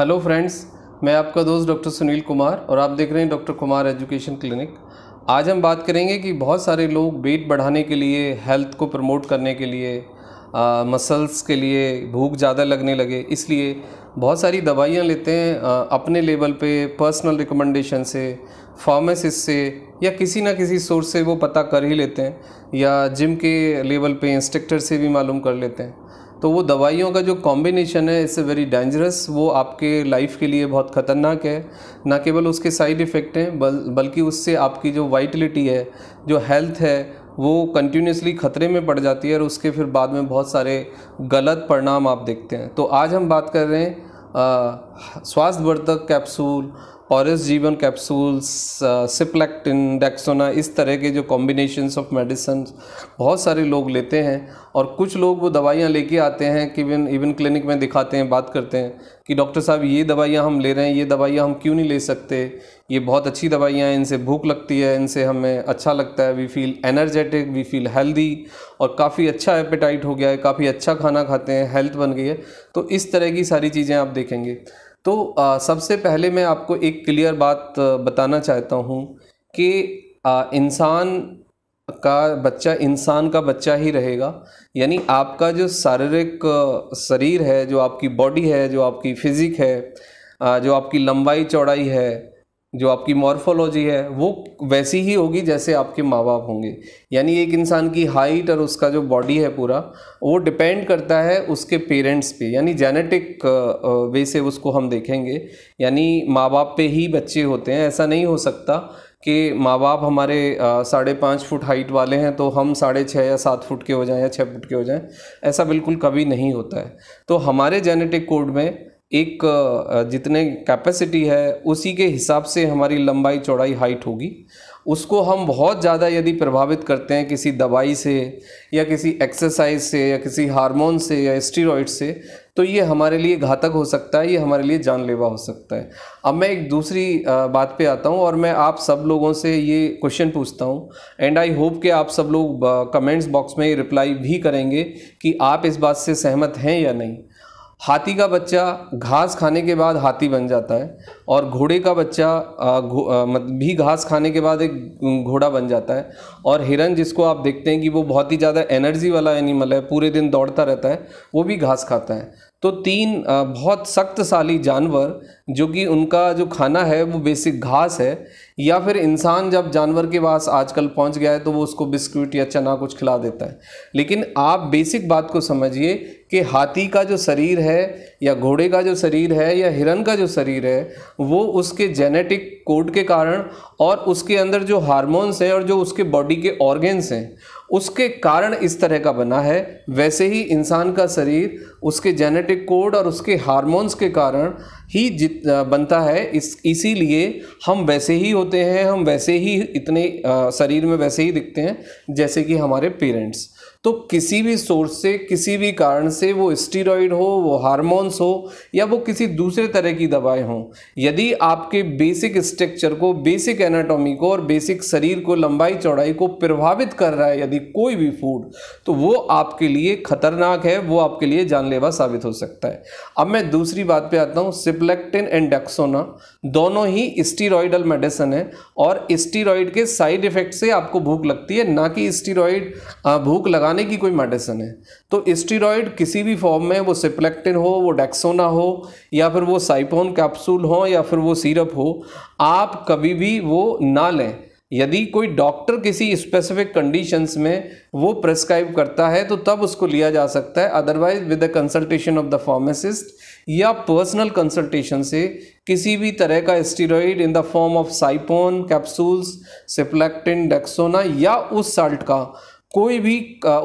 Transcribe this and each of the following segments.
hello friends मैं आपका दोस्त डॉक्टर सुनील कुमार और आप देख रहे हैं डॉक्टर कुमार एजुकेशन क्लिनिक आज हम बात करेंगे कि बहुत सारे लोग वेट बढ़ाने के लिए हेल्थ को प्रमोट करने के लिए आ, मसल्स के लिए भूख ज़्यादा लगने लगे इसलिए बहुत सारी दवाइयाँ लेते हैं आ, अपने लेवल पे पर्सनल रिकमेंडेशन से फार्मेसिस्ट से या किसी ना किसी सोर्स से वो पता कर ही लेते हैं या जिम के लेवल पे इंस्ट्रक्टर से भी मालूम कर लेते हैं तो वो दवाइयों का जो कॉम्बिनेशन है इससे वेरी डेंजरस वो आपके लाइफ के लिए बहुत ख़तरनाक है ना केवल उसके साइड इफ़ेक्ट हैं बल बल्कि उससे आपकी जो वाइटलिटी है जो हेल्थ है वो कंटिन्यूसली ख़तरे में पड़ जाती है और उसके फिर बाद में बहुत सारे गलत परिणाम आप देखते हैं तो आज हम बात कर रहे हैं स्वास्थ्यवर्धक कैप्सूल इस जीवन कैप्सूल्स सिप्लेक्टिन डेक्सोना इस तरह के जो कॉम्बिनेशंस ऑफ मेडिसन बहुत सारे लोग लेते हैं और कुछ लोग वो दवाइयाँ लेके आते हैं कि इवन इवन क्लिनिक में दिखाते हैं बात करते हैं कि डॉक्टर साहब ये दवाइयाँ हम ले रहे हैं ये दवाइयाँ हम क्यों नहीं ले सकते ये बहुत अच्छी दवाइयाँ हैं इनसे भूख लगती है इनसे हमें अच्छा लगता है we feel energetic we feel healthy और काफ़ी अच्छा एपेटाइट हो गया है काफ़ी अच्छा खाना खाते हैं हेल्थ बन गई है तो इस तरह की सारी चीज़ें आप देखेंगे तो आ, सबसे पहले मैं आपको एक क्लियर बात बताना चाहता हूँ कि इंसान का बच्चा इंसान का बच्चा ही रहेगा यानी आपका जो शारीरिक शरीर है जो आपकी बॉडी है जो आपकी फिज़िक है जो आपकी लंबाई चौड़ाई है जो आपकी मॉर्फोलॉजी है वो वैसी ही होगी जैसे आपके माँ बाप होंगे यानी एक इंसान की हाइट और उसका जो बॉडी है पूरा वो डिपेंड करता है उसके पेरेंट्स पे यानी जेनेटिक वे uh, uh, से उसको हम देखेंगे यानी माँ बाप पे ही बच्चे होते हैं ऐसा नहीं हो सकता कि माँ बाप हमारे uh, साढ़े पाँच फुट हाइट वाले हैं तो हम साढ़े छः या सात फुट के हो जाएं या छः फुट के हो जाएं ऐसा बिल्कुल कभी नहीं होता है तो हमारे जेनेटिक कोड में एक जितने कैपेसिटी है उसी के हिसाब से हमारी लंबाई चौड़ाई हाइट होगी उसको हम बहुत ज़्यादा यदि प्रभावित करते हैं किसी दवाई से या किसी एक्सरसाइज से या किसी हार्मोन से या स्टीरॉइड से तो ये हमारे लिए घातक हो सकता है ये हमारे लिए जानलेवा हो सकता है अब मैं एक दूसरी बात पे आता हूँ और मैं आप सब लोगों से ये क्वेश्चन पूछता हूँ एंड आई होप कि आप सब लोग कमेंट्स बॉक्स में रिप्लाई भी करेंगे कि आप इस बात से सहमत हैं या नहीं हाथी का बच्चा घास खाने के बाद हाथी बन जाता है और घोड़े का बच्चा मतलब भी घास खाने के बाद एक घोड़ा बन जाता है और हिरन जिसको आप देखते हैं कि वो बहुत ही ज़्यादा एनर्जी वाला एनिमल है पूरे दिन दौड़ता रहता है वो भी घास खाता है तो तीन बहुत सख्तशाली जानवर जो कि उनका जो खाना है वो बेसिक घास है या फिर इंसान जब जानवर के पास आजकल पहुंच गया है तो वो उसको बिस्कुट या चना कुछ खिला देता है लेकिन आप बेसिक बात को समझिए कि हाथी का जो शरीर है या घोड़े का जो शरीर है या हिरन का जो शरीर है वो उसके जेनेटिक कोड के कारण और उसके अंदर जो हारमोन्स हैं और जो उसके बॉडी के ऑर्गेन्स हैं उसके कारण इस तरह का बना है वैसे ही इंसान का शरीर उसके जेनेटिक कोड और उसके हार्मोन्स के कारण ही जित बनता है इस इसीलिए हम वैसे ही होते हैं हम वैसे ही इतने शरीर में वैसे ही दिखते हैं जैसे कि हमारे पेरेंट्स तो किसी भी सोर्स से किसी भी कारण से वो स्टीरॉयड हो वो हार्मोन्स हो या वो किसी दूसरे तरह की दवाएं हो यदि आपके बेसिक स्ट्रक्चर को बेसिक एनाटॉमी को और बेसिक शरीर को लंबाई चौड़ाई को प्रभावित कर रहा है यदि कोई भी फूड तो वो आपके लिए खतरनाक है वो आपके लिए जानलेवा साबित हो सकता है अब मैं दूसरी बात पर आता हूँ सिप्लेक्टिन एंड डेक्सोना दोनों ही स्टीरोयडल मेडिसन है और स्टीरोयड के साइड इफेक्ट से आपको भूख लगती है ना कि स्टीरोयड भूख लगा बढ़ाने की कोई मेडिसिन है तो स्टीरॉयड किसी भी फॉर्म में वो सिप्लेक्टिन हो वो डेक्सोना हो या फिर वो साइपोन कैप्सूल हो या फिर वो सीरप हो आप कभी भी वो ना लें यदि कोई डॉक्टर किसी स्पेसिफिक कंडीशंस में वो प्रेस्क्राइब करता है तो तब उसको लिया जा सकता है otherwise with the consultation of the pharmacist या पर्सनल कंसल्टेशन से किसी भी तरह का steroid in the form of साइपोन कैप्सूल्स सिप्लेक्टिन डेक्सोना या उस साल्ट का कोई भी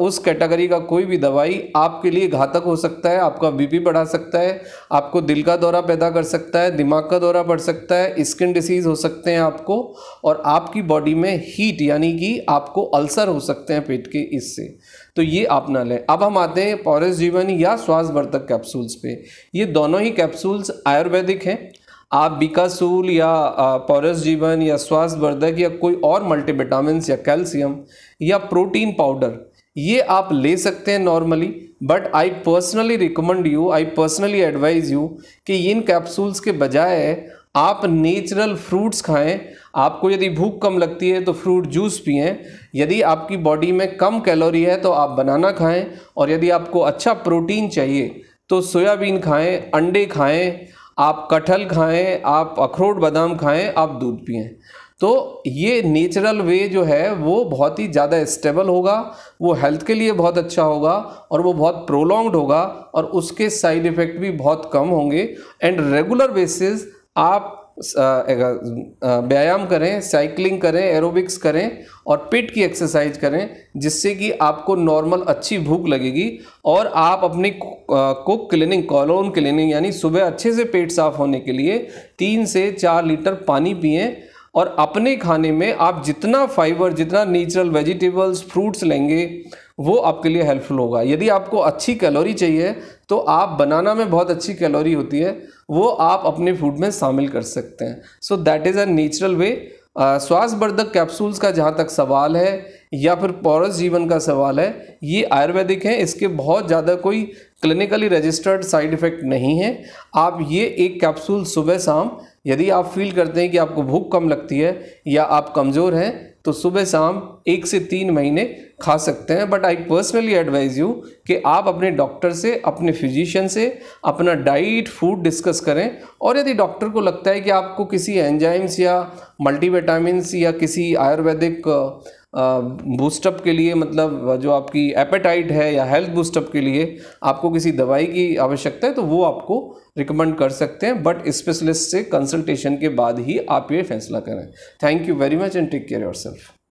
उस कैटेगरी का कोई भी दवाई आपके लिए घातक हो सकता है आपका बीपी बढ़ा सकता है आपको दिल का दौरा पैदा कर सकता है दिमाग का दौरा बढ़ सकता है स्किन डिसीज़ हो सकते हैं आपको और आपकी बॉडी में हीट यानी कि आपको अल्सर हो सकते हैं पेट के इससे तो ये आप ना लें अब हम आते हैं पौरस जीवन या श्वास कैप्सूल्स पे ये दोनों ही कैप्सूल्स आयुर्वेदिक हैं आप बिकासूल या पोरस जीवन या स्वास्थ्यवर्धक या कोई और मल्टीविटामिन या कैल्शियम या प्रोटीन पाउडर ये आप ले सकते हैं normally but I personally recommend you I personally advise you कि इन कैप्सूल्स के बजाय आप नेचुरल फ्रूट्स खाएं आपको यदि भूख कम लगती है तो फ्रूट जूस पिएं यदि आपकी बॉडी में कम कैलोरी है तो आप बनाना खाएं और यदि आपको अच्छा प्रोटीन चाहिए तो सोयाबीन खाएं अंडे खाएं आप कटहल खाएं आप अखरोट बादाम खाएं आप दूध पिएं तो ये नेचुरल वे जो है वो बहुत ही ज़्यादा स्टेबल होगा वो हेल्थ के लिए बहुत अच्छा होगा और वो बहुत प्रोलॉन्ग्ड होगा और उसके साइड इफ़ेक्ट भी बहुत कम होंगे एंड रेगुलर बेसिस आप व्यायाम करें साइकिलिंग करें एरोबिक्स करें और पेट की एक्सरसाइज करें जिससे कि आपको नॉर्मल अच्छी भूख लगेगी और आप अपनी कुक क्लीनिंग कॉलोन क्लीनिंग यानी सुबह अच्छे से पेट साफ होने के लिए तीन से चार लीटर पानी पिएं और अपने खाने में आप जितना फाइबर जितना नेचुरल वेजिटेबल्स फ्रूट्स लेंगे वो आपके लिए हेल्पफुल होगा यदि आपको अच्छी कैलोरी चाहिए तो आप बनाना में बहुत अच्छी कैलोरी होती है वो आप अपने फूड में शामिल कर सकते हैं so that is a natural way श्वासवर्धक कैप्सूल्स का जहाँ तक सवाल है या फिर पौरस जीवन का सवाल है ये आयुर्वेदिक हैं इसके बहुत ज़्यादा कोई क्लिनिकली रजिस्टर्ड साइड इफ़ेक्ट नहीं है आप ये एक कैप्सूल सुबह शाम यदि आप फील करते हैं कि आपको भूख कम लगती है या आप कमज़ोर हैं तो सुबह शाम एक से तीन महीने खा सकते हैं but I personally advise you कि आप अपने डॉक्टर से अपने फिजिशियन से अपना डाइट फूड डिस्कस करें और यदि डॉक्टर को लगता है कि आपको किसी एंजाइम्स या मल्टीविटामस या किसी आयुर्वेदिक बूस्टअप के लिए मतलब जो आपकी एपेटाइट है या हेल्थ बूस्टअप के लिए आपको किसी दवाई की आवश्यकता है तो वो आपको रिकमेंड कर सकते हैं बट स्पेशलिस्ट से कंसल्टेशन के बाद ही आप ये फैसला करें thank you very much and take care your self